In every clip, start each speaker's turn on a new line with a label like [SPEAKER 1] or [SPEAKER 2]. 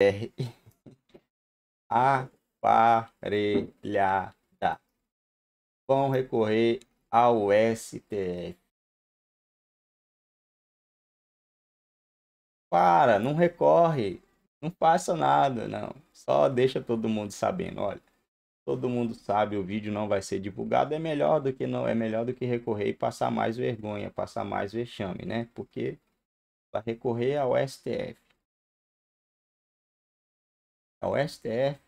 [SPEAKER 1] R. Aparelhada. Vão recorrer ao STF. Para, não recorre. Não faça nada, não. Só deixa todo mundo sabendo, olha. Todo mundo sabe, o vídeo não vai ser divulgado, é melhor do que não, é melhor do que recorrer e passar mais vergonha, passar mais vexame, né? Porque vai recorrer ao STF. É o STF.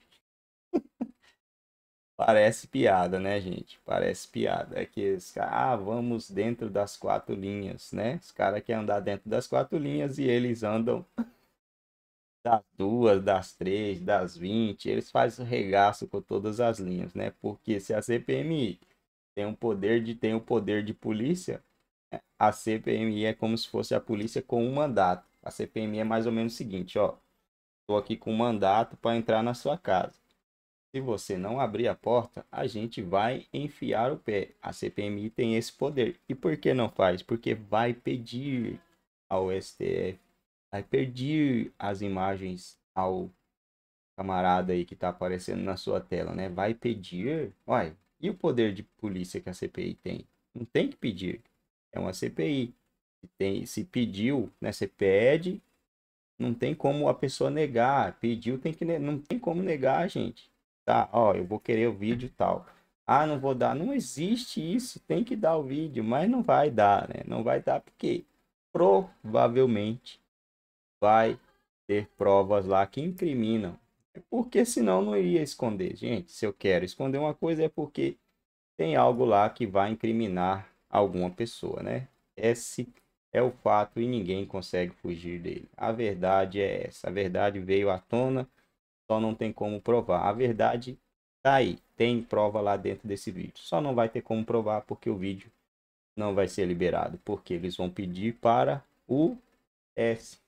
[SPEAKER 1] Parece piada, né, gente? Parece piada. É que os caras, ah, vamos dentro das quatro linhas, né? Os caras querem andar dentro das quatro linhas e eles andam das duas, das três, das vinte. Eles fazem regaço com todas as linhas, né? Porque se a CPMI tem um poder de tem o um poder de polícia, a CPMI é como se fosse a polícia com um mandato. A CPMI é mais ou menos o seguinte, ó. Estou aqui com mandato para entrar na sua casa. Se você não abrir a porta, a gente vai enfiar o pé. A CPMI tem esse poder. E por que não faz? Porque vai pedir ao STF, vai pedir as imagens ao camarada aí que está aparecendo na sua tela, né? Vai pedir. Olha, e o poder de polícia que a CPI tem? Não tem que pedir. É uma CPI. Se, tem, se pediu, né? Você pede, não tem como a pessoa negar. Pediu, tem que não tem como negar, gente. Tá, ó, eu vou querer o vídeo tal. Ah, não vou dar. Não existe isso. Tem que dar o vídeo, mas não vai dar, né? Não vai dar porque provavelmente vai ter provas lá que incriminam. Porque senão não iria esconder. Gente, se eu quero esconder uma coisa é porque tem algo lá que vai incriminar alguma pessoa, né? Esse é o fato e ninguém consegue fugir dele. A verdade é essa. A verdade veio à tona, só não tem como provar. A verdade tá aí, tem prova lá dentro desse vídeo. Só não vai ter como provar porque o vídeo não vai ser liberado, porque eles vão pedir para o S